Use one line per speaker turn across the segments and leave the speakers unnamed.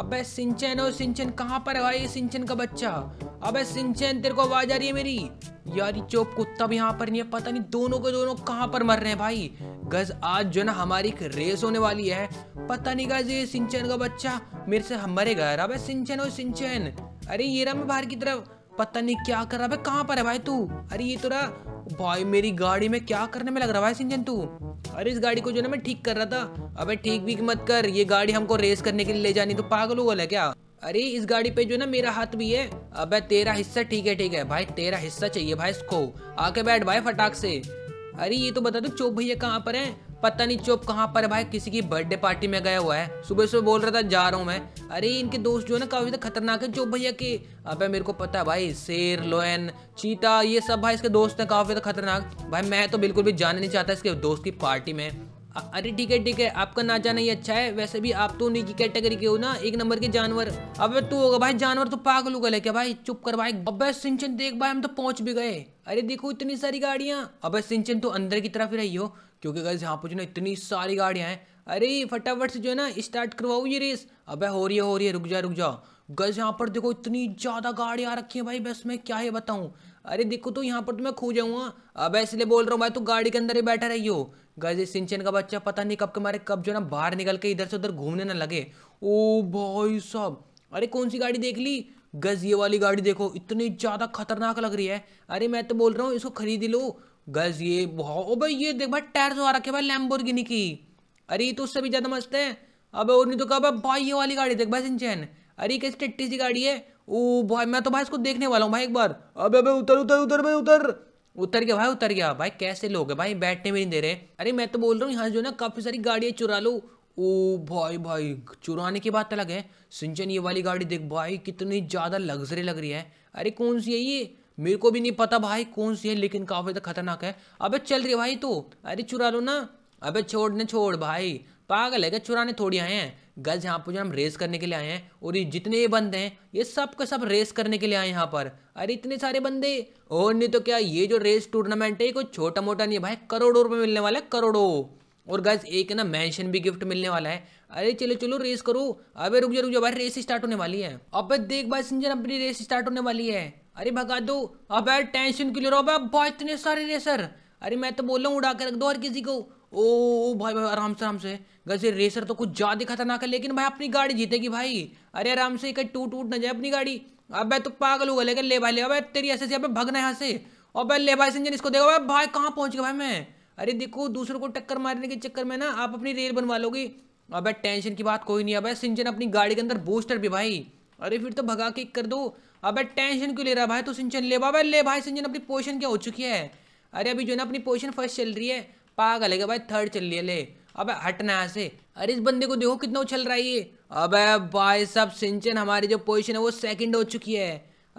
अबे सिंचन और सिंचन कहाँ पर है ये सिंचन का बच्चा अबे सिंचन तेरे को आवाज आ रही है मेरी यार चोप कुत्ता भी यहाँ पर नहीं है पता नहीं दोनों के दोनों कहाँ पर मर रहे हैं भाई गज आज जो ना हमारी एक रेस होने वाली है पता नहीं गज ये सिंचन का बच्चा मेरे से मरेगा घर अबे सिंचन और सिंचन अरे ये रहा मैं बाहर की तरफ पता नहीं क्या कर रहा है कहाँ पर है भाई तू अरे ये तो भाई मेरी गाड़ी में क्या करने में लग रहा है सिंचन तू अरे इस गाड़ी को जो ना मैं ठीक कर रहा था अबे ठीक भी मत कर ये गाड़ी हमको रेस करने के लिए ले जानी तो पागल हो है क्या अरे इस गाड़ी पे जो ना मेरा हाथ भी है अबे तेरा हिस्सा ठीक है ठीक है भाई तेरा हिस्सा चाहिए भाई इसको आके बैठ भाई फटाक से अरे ये तो बता दो चोप भैया कहाँ पर हैं पता नहीं चुप कहाँ पर है भाई किसी की बर्थडे पार्टी में गया हुआ है सुबह सुबह बोल रहा था जा रहा हूँ मैं अरे इनके दोस्त जो है ना काफी ज्यादा खतरनाक है चुप भैया के अबे मेरे को पता है भाई शेर लोयन चीता ये सब भाई इसके दोस्त हैं काफी ज्यादा खतरनाक भाई मैं तो बिल्कुल भी जाना नहीं चाहता इसके दोस्त की पार्टी में अरे ठीक है ठीक है आपका ना जाना ही अच्छा है वैसे भी आप तो उन्हीं की कैटेगरी के हो ना एक नंबर के जानवर अब तू होगा भाई जानवर तो पागल उगल है क्या भाई चुप कर भाई अब सिंचन देख भाई हम तो पहुंच भी गए अरे देखो इतनी सारी गाड़िया अब सिंचन तो अंदर की तरफ ही रही हो क्योंकि गैस यहाँ पर जो ना इतनी सारी गाड़ियां हैं अरे फटाफट से जो है ना स्टार्ट करवाओ ये रेस अबे हो रही है हो रही है रुक जा रुक जाओ गज यहाँ पर देखो इतनी ज़्यादा गाड़ी आ रखी है भाई बस मैं क्या ही बताऊं अरे देखो तो यहाँ पर तो मैं खो जाऊंगा अब इसलिए बोल रहा हूँ भाई तू तो गाड़ी के अंदर ही बैठा रही हो गज सिंचन का बच्चा पता नहीं कब के मारे कब जो ना बाहर निकल के इधर से उधर घूमने ना लगे ओ भाई साहब अरे कौन सी गाड़ी देख ली गज ये वाली गाड़ी देखो इतनी ज़्यादा खतरनाक लग रही है अरे मैं तो बोल रहा हूँ इसको खरीद लो गज ये ओ भाई ये देख भाई टायर जो आ रखे भाई लैम्बोर की अरे ये तो उससे भी ज़्यादा मस्त है अब और नहीं तो कहा भाई ये वाली गाड़ी देख भाई सिंचन अरे क्या टट्टी सी गाड़ी है ओ भाई मैं तो भाई इसको देखने वाला हूँ भाई एक बार अबे अबे उतर उतर उतर भाई उतर उतर गया भाई उतर गया भाई कैसे लोग है भाई बैठने भी नहीं दे रहे अरे मैं तो बोल रहा हूँ यहाँ जो ना काफ़ी सारी गाड़ियाँ चुरा लो ओ भाई भाई चुराने की बात अलग है सिंचन ये वाली गाड़ी देख भाई कितनी ज़्यादा लग्जरी लग रही है अरे कौन सी है ये मेरे को भी नहीं पता भाई कौन सी है लेकिन काफ़ी खतरनाक है अबे चल रही है भाई तो अरे चुरा लो ना अबे छोड़ ने छोड़ भाई पागल है क्या चुराने थोड़ी आए हैं गर्ल्स यहाँ पर जो हम रेस करने के लिए आए हैं और ये जितने ये बंदे हैं ये सब का सब रेस करने के लिए आए हैं यहाँ पर अरे इतने सारे बंदे और नहीं तो क्या ये जो रेस टूर्नामेंट है ये कोई छोटा मोटा नहीं है भाई करोड़ों रुपये मिलने वाला है करोड़ों और गर्ल्स एक ना मैंशन भी गिफ्ट मिलने वाला है अरे चलो चलो रेस करो अबे रुक जा रुक जा भाई रेस स्टार्ट होने वाली है अब देख भाई सिंजन अपनी रेस स्टार्ट होने वाली है अरे भगा दो अब टेंशन क्लियर हो भाई इतने सारे रेसर अरे मैं तो बोल रहा हूँ उड़ा के रख दो हर किसी को ओ भाई भाई आराम से आराम से वैसे रेसर तो कुछ ज़्यादा खतरनाक है लेकिन भाई अपनी गाड़ी जीतेगी भाई अरे आराम से कहीं टूट टूट ना जाए अपनी गाड़ी अब तो पागल होगा लेकिन ले भाई ले भाई तेरी ऐसे से अब भगना यहाँ से और भाई ले भाई इंजन इसको देखो भाई भाई कहाँ पहुँच गया भाई मैं अरे देखो दूसरों को टक्कर मारने के चक्कर में ना आप अपनी रेल बनवा लोगे अब टेंशन की बात कोई नहीं अब सिंचन अपनी गाड़ी के अंदर बूस्टर भी भाई अरे फिर तो भगा के कर दो अब टेंशन क्यों ले रहा भाई तो सिंचन ले भाई ले भाई सिंचन अपनी पोजिशन क्या हो चुकी है अरे अभी जो है ना अपनी पोजिशन फर्स्ट चल रही है पागल है क्या भाई थर्ड चल लिया ले अब हटना है से अरे इस बंदे को देखो कितना उछल रहा है ये अब भाई सब सिंचन हमारी जो पोजिशन है वो सेकंड हो चुकी है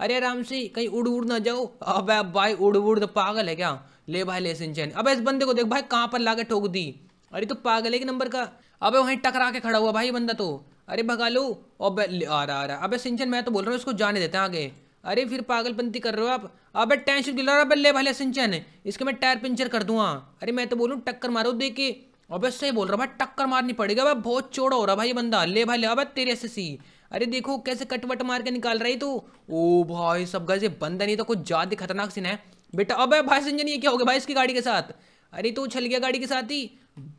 अरे आराम से कहीं उड़ उड़ ना जाओ अब भाई उड़ उड़ तो पागल है क्या ले भाई ले सिंचन अब इस बंदे को देख भाई कहाँ पर ला ठोक दी अरे तो पागल है कि नंबर का अबे वहीं टकरा के खड़ा हुआ भाई बंदा तो अरे भगा लो अब आ रहा आ रहा अबे सिंचन मैं तो बोल रहा हूँ इसको जाने देते हैं आगे अरे फिर पागलपंती कर रहे हो आप अबे टेंशन दिला रहा बल्ले भले सिंचन है इसके मैं टायर पंचर कर दूँ हाँ। अरे मैं तो बोलूँ टक्कर मारो दे के सही बोल रहा भाई टक्कर मारनी पड़ेगी अब बहुत चौड़ा हो रहा भाई बंदा ले भाई ले अब तेरे से सी अरे देखो कैसे कटवट मार के निकाल रही तू ओ भाई सब गज ये बंदा नहीं तो कुछ ज़्यादा खतरनाक सीन है बेटा अबे भाई सिंजन ये क्या हो गया भाई इसकी गाड़ी के साथ अरे तू छल गया गाड़ी के साथ ही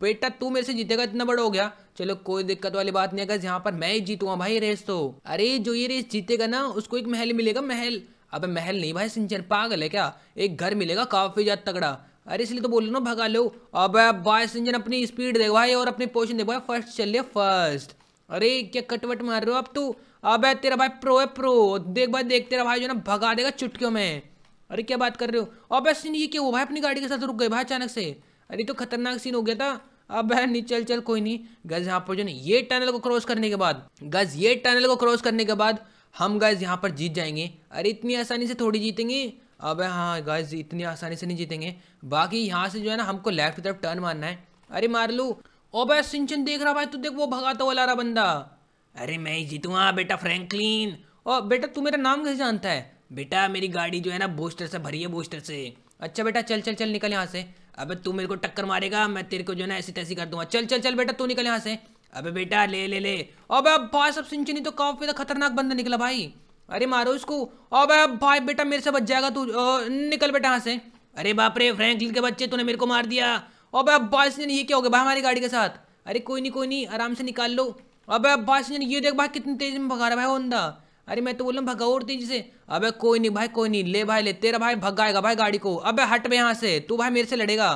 बेटा तू मेरे से जीतेगा इतना बड़ा हो गया चलो कोई दिक्कत वाली बात नहीं अगर यहाँ पर मैं ही जीतूंगा भाई रेस तो अरे जो ये रेस जीतेगा ना उसको एक महल मिलेगा महल अब महल नहीं भाई सिंचन पागल है क्या एक घर मिलेगा काफी ज्यादा तगड़ा अरे इसलिए तो बोल रहे ना भगा लो अब भाई इंजन अपनी स्पीड देखो भाई और अपनी पोजिशन देखो भाई फर्स्ट चल रही फर्स्ट अरे क्या कटवट मार रहे हो अब तू अब तेरा भाई प्रो है प्रो देख भाई देख तेरा भाई जो ना भगा देगा चुटकियों में अरे क्या बात कर रहे हो अब ये क्यों भाई अपनी गाड़ी के साथ रुक गए भाई अचानक से अरे तो खतरनाक सीन हो गया था अब है नहीं चल चल कोई नहीं गज यहाँ पर जो नहीं ये टनल को क्रॉस करने के बाद गज ये टनल को क्रॉस करने के बाद हम गज यहाँ पर जीत जाएंगे अरे इतनी आसानी से थोड़ी जीतेंगे अब हाँ गज इतनी आसानी से नहीं जीतेंगे बाकी यहाँ से जो है ना हमको लेफ्ट तरफ टर्न मारना है अरे मार लू ओबे सिंचन देख रहा भाई तू देख वो भगाता वाला रहा बंदा अरे मैं ही जीतूंगा हाँ, बेटा फ्रैंकलिन और बेटा तू मेरा नाम कैसे जानता है बेटा मेरी गाड़ी जो है ना बूस्टर से भरी है बूस्टर से अच्छा बेटा चल चल चल निकल यहाँ से अबे तू मेरे को टक्कर मारेगा मैं तेरे को जो है ना ऐसी तैसी कर दूंगा चल चल चल बेटा तू निकल यहाँ से अबे बेटा ले ले ले अबे अब भाई सब सिंचनी तो काफ़ी खतरनाक बंदा निकला भाई अरे मारो इसको अबे अब भाई बेटा मेरे से बच जाएगा तू निकल बेटा यहाँ से अरे बाप रे फ्रैंकलिन के बच्चे तूने मेरे को मार दिया अबे अब भाई सिंजन ये क्या हो गया भाई हमारी गाड़ी के साथ अरे कोई नहीं कोई नहीं आराम से निकाल लो अब अब भाई सिंजन ये देख भाई कितनी तेजी में भगा रहा है भाई अरे मैं तो बोल रहा हूँ भगाओ और तेजी से अबे कोई नहीं भाई कोई नहीं ले भाई ले तेरा भाई भगाएगा भाई गाड़ी को अबे हट में यहाँ से तू भाई मेरे से लड़ेगा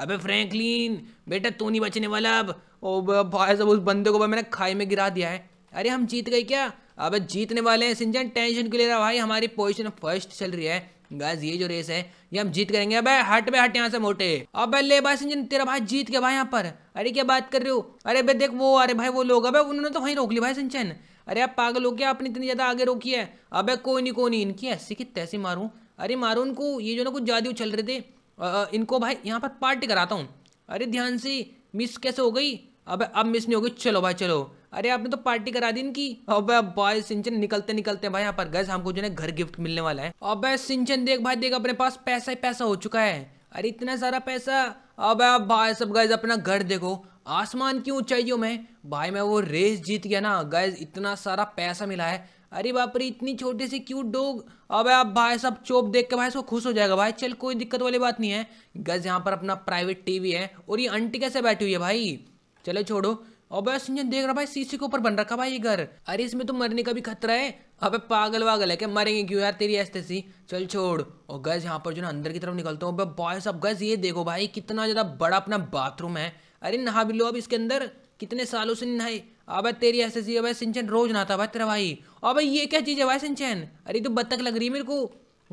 अबे फ्रैंकलिन बेटा तू नहीं बचने वाला अब ओ भाई सब उस बंदे को भाई मैंने खाई में गिरा दिया है अरे हम जीत गए क्या अब जीतने वाले हैं सिंचन टेंशन क्यों ले रहा भाई हमारी पोजीशन फर्स्ट चल रही है बस ये जो रेस है ये हम जीत करेंगे अबे हट बे हट यहाँ से मोटे अबे ले भाई सिंचन तेरा भाई जीत गया भाई यहाँ पर अरे क्या बात कर रहे हो अरे भाई देख वो अरे भाई वो लोग अब उन्होंने तो वहीं रोक लिया भाई सिंचन अरे आप पागल हो गया आपने इतनी ज़्यादा आगे रोकी है अब कोई नहीं कोई नहीं इनकी ऐसी की तैसी मारूँ अरे मारो इनको ये जो ना कुछ जादू चल रहे थे आ, इनको भाई यहाँ पर पार्टी कराता हूँ अरे ध्यान से मिस कैसे हो गई अब अब मिस नहीं हो गई चलो भाई चलो अरे आपने तो पार्टी करा दी इनकी अब भाई सिंचन निकलते निकलते भाई यहाँ पर गए हमको जो है घर गिफ्ट मिलने वाला है अब सिंचन देख भाई देख अपने पास पैसा ही पैसा हो चुका है अरे इतना सारा पैसा अब भाई सब गए अपना घर देखो आसमान की ऊंचाइयों में भाई मैं वो रेस जीत गया ना गैस इतना सारा पैसा मिला है अरे बाप रे इतनी छोटी सी क्यूट डॉग अब आप भाई सब चोप देख के भाई सब खुश हो जाएगा भाई चल कोई दिक्कत वाली बात नहीं है गज यहाँ पर अपना प्राइवेट टीवी है और ये आंटी कैसे बैठी हुई है भाई चलो छोड़ो अब संजन देख रहा भाई सीसी के ऊपर बन रखा भाई ये घर अरे इसमें तो मरने का भी खतरा है अब पागल वागल है क्या मरेंगे क्यों यार तेरी ऐसे सी चल छोड़ और गैस यहाँ पर जो ना अंदर की तरफ निकलता हूँ अब भाई सब गज ये देखो भाई कितना ज़्यादा बड़ा अपना बाथरूम है अरे नहा भी लो अब इसके अंदर कितने सालों से नहाए अब तेरी ऐसे सी अब सिंचन रोज नहाता भाई तेरा भाई और भाई ये क्या चीज़ है भाई सिंचन अरे तो बत्तख लग रही है मेरे को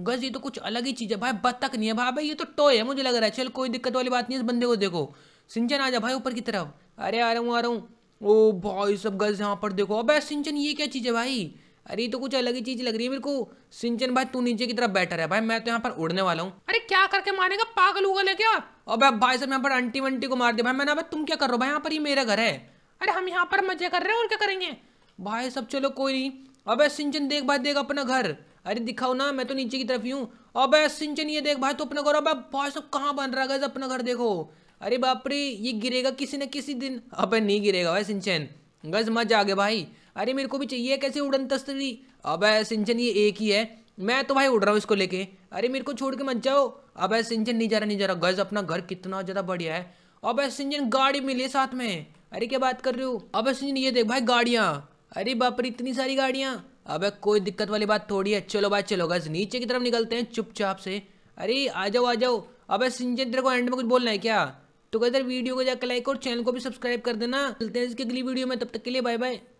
गज ये तो कुछ अलग ही चीज़ है भाई बत्तख नहीं है भाई भाई ये तो टॉय है मुझे लग रहा है चल कोई दिक्कत वाली बात नहीं इस बंदे को देखो सिंचन आ जा भाई ऊपर की तरफ अरे आ रहा हूँ आ रहा हूँ ओ भाई सब गज यहाँ पर देखो अब सिंचन ये क्या चीज़ है भाई अरे तो कुछ अलग ही चीज लग रही है मेरे को सिंचन भाई तू नीचे की तरफ बैठा है भाई मैं तो यहाँ पर उड़ने वाला हूँ अरे क्या करके मारेगा पागल उगल है क्या और भाई साहब यहाँ पर आंटी वंटी को मार दिया भाई मैंने तुम क्या कर रहे हो भाई यहाँ पर ही मेरा घर है अरे हम यहाँ पर मजे कर रहे हैं और क्या करेंगे भाई सब चलो कोई नहीं अब सिंचन देख भाई देख अपना घर अरे दिखाओ ना मैं तो नीचे की तरफ ही हूँ अब सिंचन ये देख भाई तो अपना घर अबे भाई सब कहाँ बन रहा है अपना घर देखो अरे बाप रे ये गिरेगा किसी न किसी दिन अबे नहीं गिरेगा भाई सिंचन गज मजा आ गया भाई अरे मेरे को भी चाहिए कैसे उड़न तस्तरी अबे सिंचन ये एक ही है मैं तो भाई उड़ रहा हूँ इसको लेके अरे मेरे को छोड़ के मत जाओ अब ऐसे इंजन नहीं जा रहा नहीं जा रहा गज अपना घर कितना ज़्यादा बढ़िया है अब ऐसे इंजन गाड़ी मिली साथ में अरे क्या बात कर रहे हो अब ऐसे इंजन ये देख भाई गाड़ियाँ अरे बापर इतनी सारी गाड़ियाँ अब कोई दिक्कत वाली बात थोड़ी है चलो भाई चलो गज नीचे की तरफ निकलते हैं चुपचाप से अरे आ जाओ आ जाओ अब ऐसे इंजन तेरे को एंड में कुछ बोलना है क्या तो कहते वीडियो को जाकर लाइक और चैनल को भी सब्सक्राइब कर देना मिलते हैं इसके अगली वीडियो में तब तक के लिए बाय बाय